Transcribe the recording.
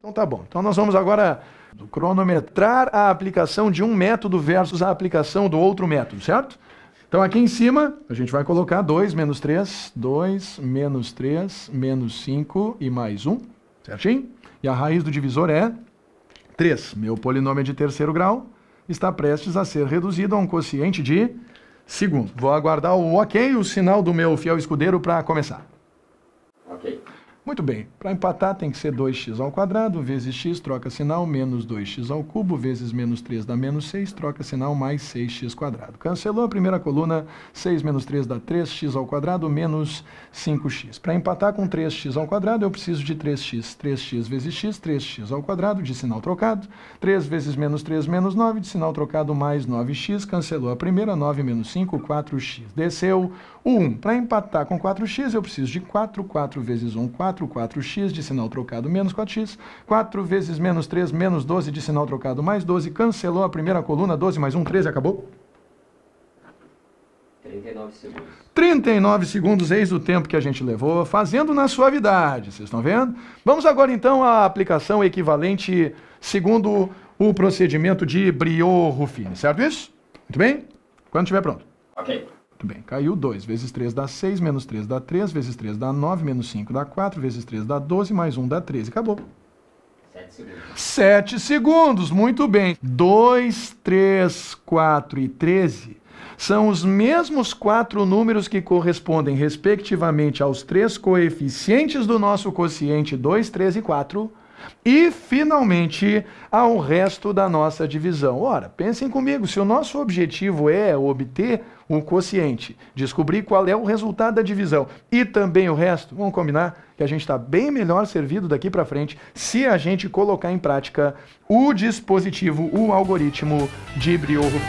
Então tá bom. Então nós vamos agora cronometrar a aplicação de um método versus a aplicação do outro método, certo? Então aqui em cima a gente vai colocar 2 menos 3, 2 menos 3, menos 5 e mais 1, um, certinho? E a raiz do divisor é 3. Meu polinômio é de terceiro grau está prestes a ser reduzido a um quociente de segundo. Vou aguardar o ok, o sinal do meu fiel escudeiro para começar. Muito bem, para empatar tem que ser 2x ao quadrado vezes x, troca sinal, menos 2x ao cubo, vezes menos 3 dá menos 6, troca sinal, mais 6x quadrado. Cancelou a primeira coluna, 6 menos 3 dá 3x ao quadrado, menos 5x. Para empatar com 3x ao quadrado, eu preciso de 3x. 3x vezes x, 3x ao quadrado, de sinal trocado. 3 vezes menos 3, menos 9, de sinal trocado, mais 9x. Cancelou a primeira, 9 menos 5, 4x. Desceu o 1. Para empatar com 4x, eu preciso de 4, 4 vezes 1, 4. 4, 4x de sinal trocado menos 4x, 4 vezes menos 3, menos 12 de sinal trocado mais 12, cancelou a primeira coluna, 12 mais 1, 13, acabou? 39 segundos. 39 segundos, eis o tempo que a gente levou, fazendo na suavidade, vocês estão vendo? Vamos agora então à aplicação equivalente segundo o procedimento de Briot-Ruffini, certo isso? Muito bem? Quando estiver pronto. Ok. Muito bem, caiu 2. Vezes 3 dá 6, menos 3 dá 3, vezes 3 dá 9, menos 5 dá 4, vezes 3 dá 12, mais 1 dá 13. Acabou. 7 segundos. 7 segundos, muito bem. 2, 3, 4 e 13 são os mesmos quatro números que correspondem, respectivamente, aos três coeficientes do nosso quociente 2, 3 e 4 e, finalmente, ao resto da nossa divisão. Ora, pensem comigo, se o nosso objetivo é obter o quociente, descobrir qual é o resultado da divisão e também o resto, vamos combinar que a gente está bem melhor servido daqui para frente se a gente colocar em prática o dispositivo, o algoritmo de Briouro.